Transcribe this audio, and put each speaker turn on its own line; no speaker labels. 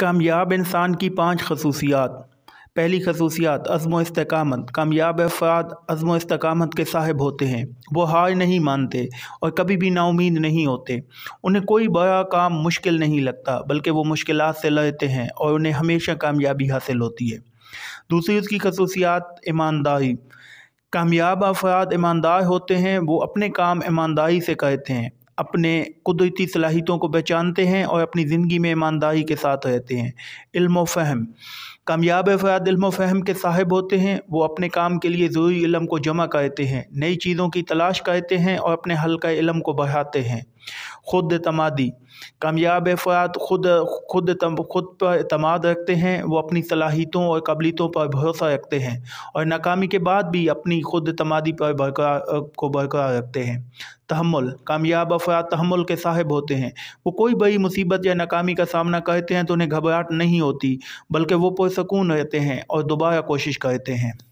कामयाब इंसान की पाँच खसूसियात पहली खसूसियात अज़म इस्तकामत कामयाब अफराद अज़म इस्तकामत के साहिब होते हैं वो हार नहीं मानते और कभी भी नाउमीद नहीं होते उन्हें कोई बड़ा काम मुश्किल नहीं लगता बल्कि वो मुश्किल से लड़ते हैं और उन्हें हमेशा कामयाबी हासिल होती है दूसरी उसकी खसूसियात ईमानदारी कामयाब अफराद ईमानदार होते हैं वो अपने काम ईमानदारी से करते हैं अपने कुदरती सलाहितों को पहचानते हैं और अपनी ज़िंदगी में ईमानदारी के साथ रहते हैं इल्म फ़हम कामयाब अफराद इल्म फ़हम के साहिब होते हैं वो अपने काम के लिए ज़रूरी इलम को जमा करते हैं नई चीज़ों की तलाश करते हैं और अपने हल्का इलम को बढ़ाते हैं खुद तमादी कामयाब अफराद खुद खुद तम खुद पर अतमाद रखते हैं वो अपनी सलाहितों और कबलीतों पर भरोसा रखते हैं और नाकामी के बाद भी अपनी खुद तमादी पर बरकरार को बरकरार रखते हैं तहमुल कामयाब अफराद तहमुल के साहिब होते हैं वो कोई बड़ी मुसीबत या नाकामी का सामना करते हैं तो उन्हें घबराहट नहीं होती बल्कि वो पुरसकून रहते हैं और दोबारा कोशिश करते हैं